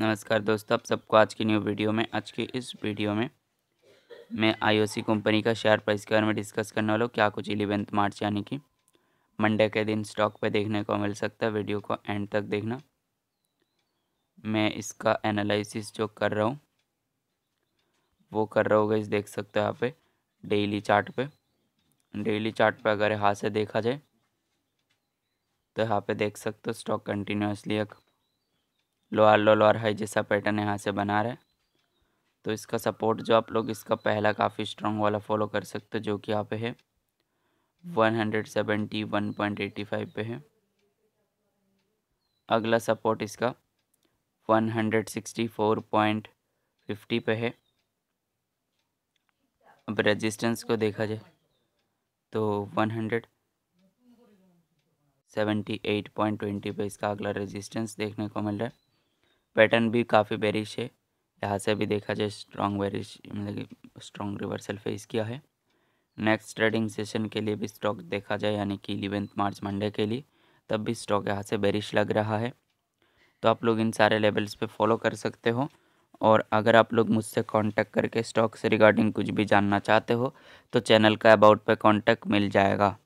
नमस्कार दोस्तों आप सबको आज की न्यू वीडियो में आज की इस वीडियो में मैं आईओसी कंपनी का शेयर प्राइस के बारे में डिस्कस करने वाला हूँ क्या कुछ इलेवेंथ मार्च यानी कि मंडे के दिन स्टॉक पे देखने को मिल सकता है वीडियो को एंड तक देखना मैं इसका एनालिसिस जो कर रहा हूँ वो कर रहा होगा इस देख सकते हो यहाँ पे डेली चार्ट पे डेली चार्ट पे अगर यहाँ से देखा जाए तो यहाँ पे देख सकते हो stock continuously lower low lower high जैसा पैटर्न यहाँ से बना रहे तो इसका सपोर्ट जो आप लोग इसका पहला काफ़ी स्ट्रॉन्ग वाला फॉलो कर सकते हो जो कि यहाँ पे है one one hundred point five पे है अगला सपोर्ट इसका one hundred sixty four point fifty पे है अब रेजिस्टेंस को देखा जाए तो one hundred seventy eight point twenty पे इसका अगला रेजिस्टेंस देखने को मिल रहा है पैटर्न भी काफ़ी बेरिश है यहाँ से भी देखा जाए स्ट्रॉन्ग बेरिश मतलब कि स्ट्रॉन्ग रिवर्सल फेस किया है नेक्स्ट ट्रेडिंग सेशन के लिए भी स्टॉक देखा जाए यानी कि इलेवेंथ मार्च मंडे के लिए तब भी स्टॉक यहाँ से बेरिश लग रहा है तो आप लोग इन सारे लेवल्स पर फॉलो कर सकते हो और अगर आप लोग मुझसे कांटेक्ट करके स्टॉक से रिगार्डिंग कुछ भी जानना चाहते हो तो चैनल का अबाउट पे कांटेक्ट मिल जाएगा